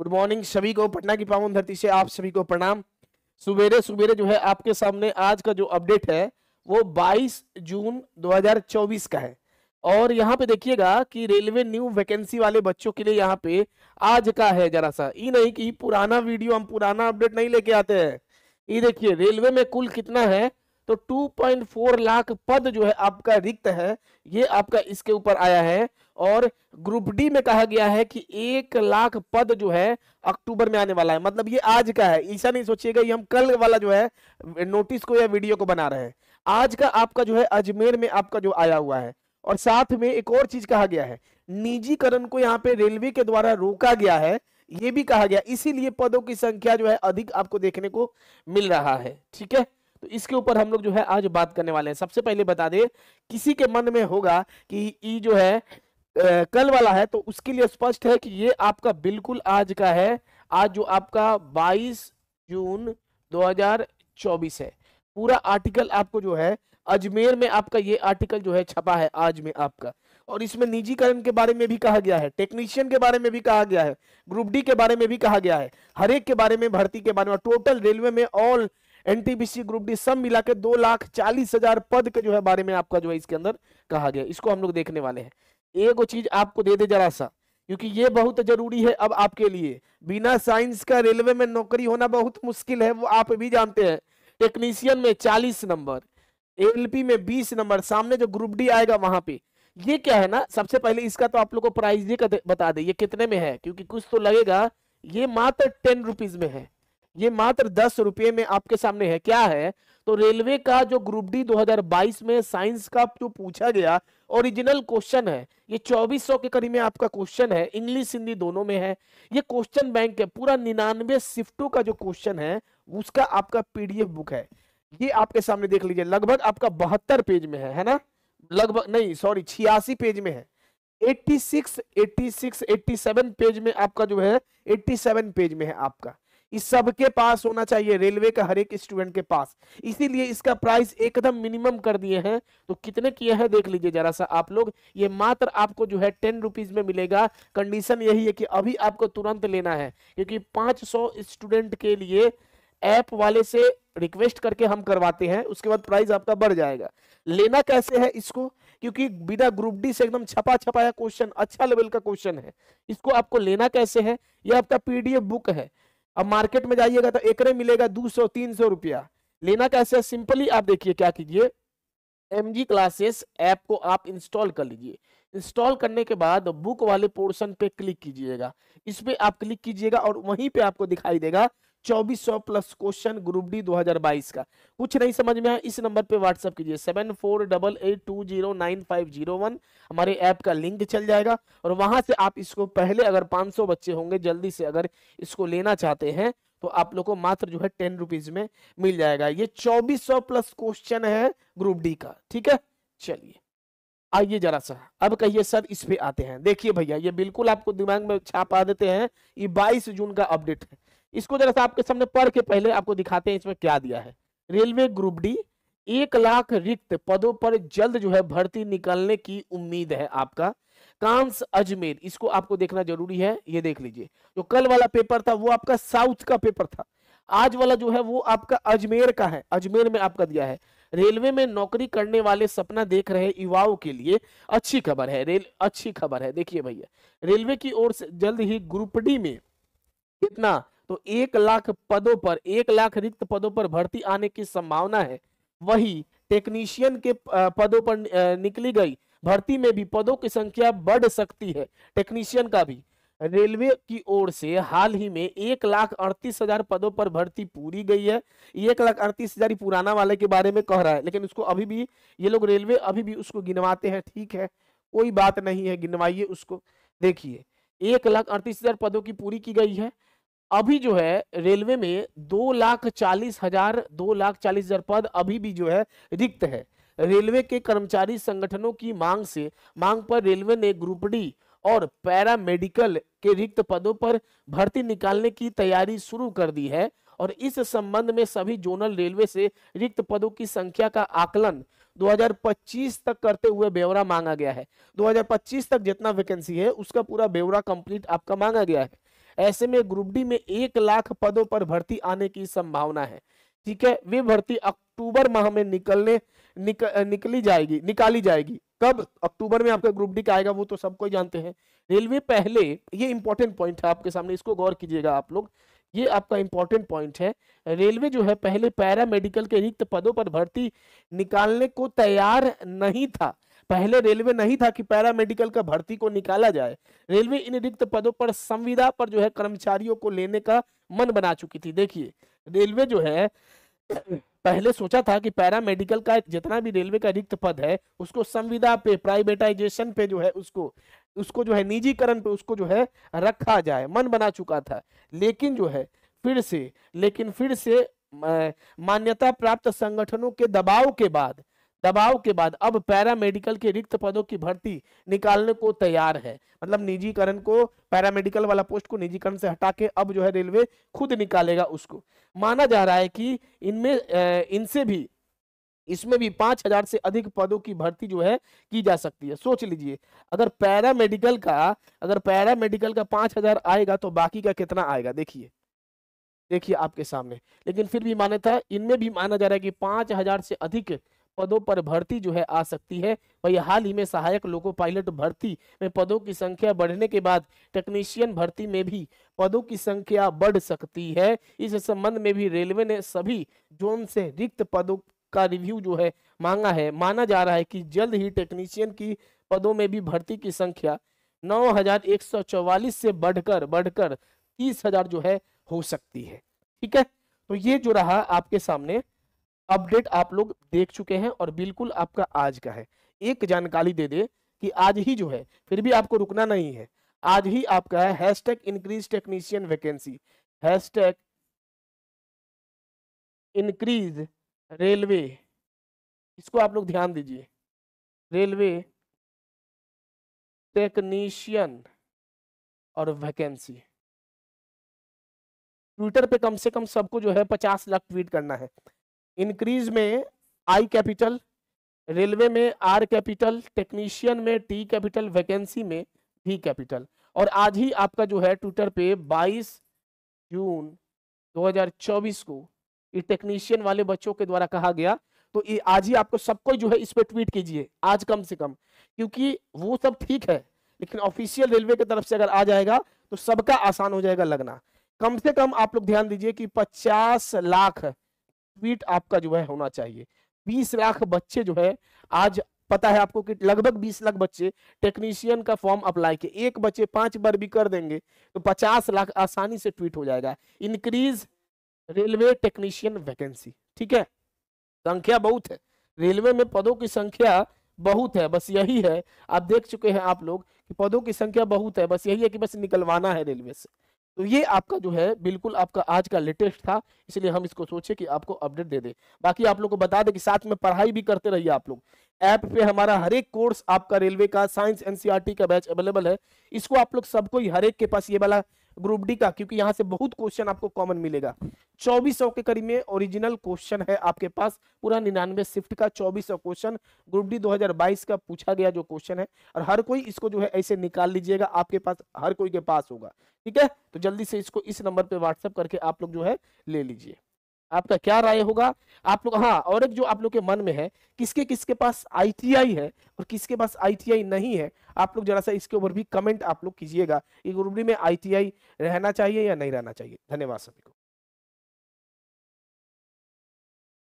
good morning सभी को पटना की पावन धरती से आप सभी को प्रणाम सवेरे सुबेरे जो है आपके सामने आज का जो अपडेट है वो 22 जून 2024 का है और यहाँ पे देखिएगा कि रेलवे न्यू वैकेंसी वाले बच्चों के लिए यहाँ पे आज का है जरा सा ये नहीं कि पुराना वीडियो हम पुराना अपडेट नहीं लेके आते हैं ये देखिए रेलवे में कुल कितना है तो 2.4 लाख पद जो है आपका रिक्त है ये आपका इसके ऊपर आया है और ग्रुप डी में कहा गया है कि एक लाख पद जो है अक्टूबर में आने वाला है मतलब ये आज का है ईसा नहीं सोचिएगा ये हम कल वाला जो है नोटिस को या वीडियो को बना रहे हैं आज का आपका जो है अजमेर में आपका जो आया हुआ है और साथ में एक और चीज कहा गया है निजीकरण को यहाँ पे रेलवे के द्वारा रोका गया है ये भी कहा गया इसीलिए पदों की संख्या जो है अधिक आपको देखने को मिल रहा है ठीक है तो इसके ऊपर हम लोग जो है आज बात करने वाले हैं सबसे पहले बता दे किसी के मन में होगा कि ई जो है आ, कल वाला है तो उसके लिए स्पष्ट है कि ये आपका बिल्कुल आज का है आज जो आपका 22 जून 2024 है पूरा आर्टिकल आपको जो है अजमेर में आपका ये आर्टिकल जो है छपा है आज में आपका और इसमें निजीकरण के बारे में भी कहा गया है टेक्नीशियन के बारे में भी कहा गया है ग्रुप डी के बारे में भी कहा गया है हर एक के बारे में भर्ती के बारे में टोटल रेलवे में ऑल एनटीपीसी ग्रुप डी सब मिला के दो लाख चालीस हजार पद के जो है बारे में आपका जो है इसके अंदर कहा गया इसको हम लोग देखने वाले हैं एक चीज आपको दे दे जरा सा क्योंकि ये बहुत जरूरी है अब आपके लिए बिना साइंस का रेलवे में नौकरी होना बहुत मुश्किल है वो आप भी जानते हैं टेक्नीशियन में चालीस नंबर एलपी में बीस नंबर सामने जो ग्रुप डी आएगा वहां पे ये क्या है ना सबसे पहले इसका तो आप लोग को प्राइस दे बता दे ये कितने में है क्योंकि कुछ तो लगेगा ये मात्र टेन रुपीज में है ये मात्र दस रुपये में आपके सामने है क्या है तो रेलवे का जो ग्रुप डी 2022 में साइंस का जो पूछा गया ओरिजिनल क्वेश्चन है ये 2400 के करीब में आपका क्वेश्चन है इंग्लिश हिंदी दोनों में है ये क्वेश्चन बैंक है पूरा निन्यानवे शिफ्टों का जो क्वेश्चन है उसका आपका पीडीएफ बुक है ये आपके सामने देख लीजिए लगभग आपका बहत्तर पेज में है है ना लगभग नहीं सॉरी छियासी पेज में है 86, 86, 87 पेज में आपका जो है 87 पेज में है आपका इस सबके पास होना चाहिए रेलवे का हर एक स्टूडेंट के पास इसीलिए इसका प्राइस एकदम मिनिमम कर दिए हैं तो कितने किए हैं देख लीजिए जरा सा आप लोग ये मात्र आपको जो है टेन रुपीज में मिलेगा कंडीशन यही है कि अभी आपको तुरंत लेना है क्योंकि पांच स्टूडेंट के लिए ऐप वाले से रिक्वेस्ट करके हम करवाते हैं उसके बाद प्राइस आपका बढ़ जाएगा लेना कैसे है इसको क्योंकि बिना ग्रुप डी से एकदम छपा छपाया क्वेश्चन अच्छा लेवल का क्वेश्चन है इसको आपको लेना कैसे है यह आपका पीडीएफ बुक है अब मार्केट में जाइएगा तो एक मिलेगा दो सौ तीन सौ रुपया लेना कैसे है सिंपली आप देखिए क्या कीजिए एम जी क्लासेस ऐप को आप इंस्टॉल कर लीजिए इंस्टॉल करने के बाद बुक वाले पोर्शन पे क्लिक कीजिएगा इस पे आप क्लिक कीजिएगा और वहीं पे आपको दिखाई देगा चौबीस सौ प्लस क्वेश्चन ग्रुप डी 2022 का कुछ नहीं समझ में आया इस नंबर पे व्हाट्सअप कीजिए seven four double eight two zero nine five zero one हमारे ऐप का लिंक चल जाएगा और वहां से आप इसको पहले अगर 500 बच्चे होंगे जल्दी से अगर इसको लेना चाहते हैं तो आप लोग को मात्र जो है टेन रुपीज में मिल जाएगा ये चौबीस सौ प्लस क्वेश्चन है ग्रुप डी का ठीक है चलिए आइए जरा सा अब कहिए सर इस पे आते हैं देखिए भैया ये बिल्कुल आपको दिमाग में छापा देते हैं ये 22 जून का अपडेट है इसको जरा सा आपके सामने पढ़ के पहले आपको दिखाते हैं इसमें क्या दिया है रेलवे ग्रुप डी एक लाख रिक्त पदों पर जल्द जो है भर्ती निकलने की उम्मीद है आपका कांस अजमेर इसको आपको देखना जरूरी है ये देख लीजिए जो कल वाला पेपर था वो आपका साउथ का पेपर था आज वाला जो है वो आपका अजमेर का है अजमेर में आपका दिया है रेलवे में नौकरी करने वाले सपना देख रहे युवाओं के लिए अच्छी खबर है रेल अच्छी खबर है देखिए भैया रेलवे की ओर से जल्द ही ग्रुप डी में कितना तो एक लाख पदों पर एक लाख रिक्त पदों पर भर्ती आने की संभावना है वही टेक्नीशियन के पदों पर निकली गई भर्ती में भी पदों की संख्या बढ़ सकती है टेक्नीशियन का भी रेलवे की ओर से हाल ही में एक लाख अड़तीस हजार पदों पर भर्ती पूरी गई है एक लाख अड़तीस हजार पुराना वाले के बारे में कह रहा है लेकिन उसको अभी भी ये लोग रेलवे अभी भी उसको गिनवाते हैं ठीक है कोई बात नहीं है गिनवाइए उसको देखिए एक लाख अड़तीस हजार पदों की पूरी की गई है अभी जो है रेलवे में दो लाख चालीस हजार दो लाख चालीस हजार पद अभी भी जो है रिक्त है रेलवे के कर्मचारी संगठनों की मांग से मांग पर रेलवे ने ग्रुप डी और पैरा मेडिकल के रिक्त पदों पर भर्ती निकालने की तैयारी शुरू कर दी है और इस संबंध में सभी जोनल रेलवे से रिक्त पदों की संख्या का आकलन 2025 तक करते हुए ब्यौरा मांगा गया है 2025 तक जितना वैकेंसी है उसका पूरा ब्यौरा कंप्लीट आपका मांगा गया है ऐसे में ग्रुप डी में एक लाख पदों पर भर्ती आने की संभावना है ठीक है वे भर्ती अक्टूबर माह में निकलने निक, निकली जाएगी निकाली जाएगी कब अक्टूबर में आपका ग्रुप डी का आएगा वो तो सबको जानते हैं रेलवे पहले ये इंपॉर्टेंट पॉइंट है आपके सामने इसको गौर कीजिएगा आप लोग ये आपका इंपॉर्टेंट पॉइंट है रेलवे जो है पहले पैरा मेडिकल के रिक्त पदों पर भर्ती निकालने को तैयार नहीं था पहले रेलवे नहीं था कि पैरा मेडिकल का भर्ती को निकाला जाए रेलवे इन रिक्त पदों पर संविदा पर जो है कर्मचारियों को लेने का मन बना चुकी थी देखिए रेलवे जो है पहले सोचा था कि पैरा मेडिकल का जितना भी रेलवे का रिक्त पद है उसको संविदा पे प्राइवेटाइजेशन पे जो है उसको उसको जो है निजीकरण पे उसको जो है रखा जाए मन बना चुका था लेकिन जो है फिर से लेकिन फिर से मान्यता प्राप्त संगठनों के दबाव के बाद दबाव के बाद अब पैरामेडिकल के रिक्त पदों की भर्ती निकालने को तैयार है मतलब निजीकरण को पैरामेडिकल वाला पोस्ट को निजीकरण से हटा के अब जो है रेलवे खुद निकालेगा उसको माना जा रहा है कि इनमें इनसे भी इसमें भी पांच हजार से अधिक पदों की भर्ती जो है की जा सकती है सोच लीजिए अगर पैरामेडिकल का अगर पैरामेडिकल का पांच हजार आएगा तो बाकी का कितना आएगा देखिए देखिए आपके सामने लेकिन फिर भी मान्यता इनमें भी माना जा रहा है कि पांच हजार से अधिक पदों पर भर्ती जो है आ सकती है वही हाल ही में सहायक लोको पायलट भर्ती में पदों की संख्या बढ़ने के बाद टेक्नीशियन भर्ती में भी पदों की संख्या बढ़ सकती है इस संबंध में भी रेलवे ने सभी जोन से रिक्त पदों का रिव्यू जो है मांगा है माना जा रहा है कि जल्द ही टेक्नीशियन की पदों में भी भर्ती की संख्या 9,144 से बढ़कर बढ़कर 30,000 जो है हो सकती है ठीक है तो ये जो रहा आपके सामने अपडेट आप लोग देख चुके हैं और बिल्कुल आपका आज का है एक जानकारी दे दे कि आज ही जो है फिर भी आपको रुकना नहीं है आज ही आपका है hashtag increase technician vacancy hashtag increase railway इसको आप लोग ध्यान दीजिए रेलवे टेक्नीशियन और वैकेंसी ट्विटर पे कम से कम सबको जो है पचास लाख ट्वीट करना है इंक्रीज में आई कैपिटल रेलवे में आर कैपिटल टेक्नीशियन में टी कैपिटल वैकेंसी में भी कैपिटल और आज ही आपका जो है ट्विटर पे 22 जून 2024 को ये टेक्नीशियन वाले बच्चों के द्वारा कहा गया तो ये आज ही आपको सबको जो है इस पर ट्वीट कीजिए आज कम से कम क्योंकि वो सब ठीक है लेकिन ऑफिशियल रेलवे की तरफ से अगर आ जाएगा तो सबका आसान हो जाएगा लगना कम से कम आप लोग ध्यान दीजिए कि 50 लाख ट्वीट आपका जो है होना चाहिए बीस लाख बच्चे जो है आज पता है आपको कि लगभग बीस लाख बच्चे टेक्नीशियन का फॉर्म अप्लाई किए एक बच्चे पांच बार भी कर देंगे तो पचास लाख आसानी से ट्वीट हो जाएगा इंक्रीज रेलवे टेक्नीशियन वैकेंसी ठीक है संख्या बहुत है रेलवे में पदों की संख्या बहुत है बस यही है आप देख चुके हैं आप लोग कि पदों की संख्या बहुत है बस यही है कि बस निकलवाना है रेलवे से तो ये आपका जो है बिल्कुल आपका आज का लेटेस्ट था इसलिए हम इसको सोचे कि आपको अपडेट दे दे बाकी आप लोग को बता दे कि साथ में पढ़ाई भी करते रहिए आप लोग ऐप पे हमारा हर एक कोर्स आपका रेलवे का साइंस एनसीईआरटी का बैच अवेलेबल है इसको आप लोग सबको हर एक के पास ये वाला ग्रुप डी का क्योंकि यहाँ से बहुत क्वेश्चन आपको कॉमन मिलेगा चौबीस के करीब में ओरिजिनल क्वेश्चन है आपके पास पूरा निन्यानवे शिफ्ट का चौबीस क्वेश्चन ग्रुप डी 2022 का पूछा गया जो क्वेश्चन है और हर कोई इसको जो है ऐसे निकाल लीजिएगा आपके पास हर कोई के पास होगा ठीक है तो जल्दी से इसको इस नंबर पे व्हाट्सअप करके आप लोग जो है ले लीजिए आपका क्या राय होगा आप लोग हाँ और एक जो आप लोग के मन में है किसके किसके पास आईटीआई है और किसके पास आईटीआई नहीं है आप लोग जरा सा इसके ऊपर भी कमेंट आप लोग कीजिएगा कि ग्रुप डी में आईटीआई रहना चाहिए या नहीं रहना चाहिए धन्यवाद सभी को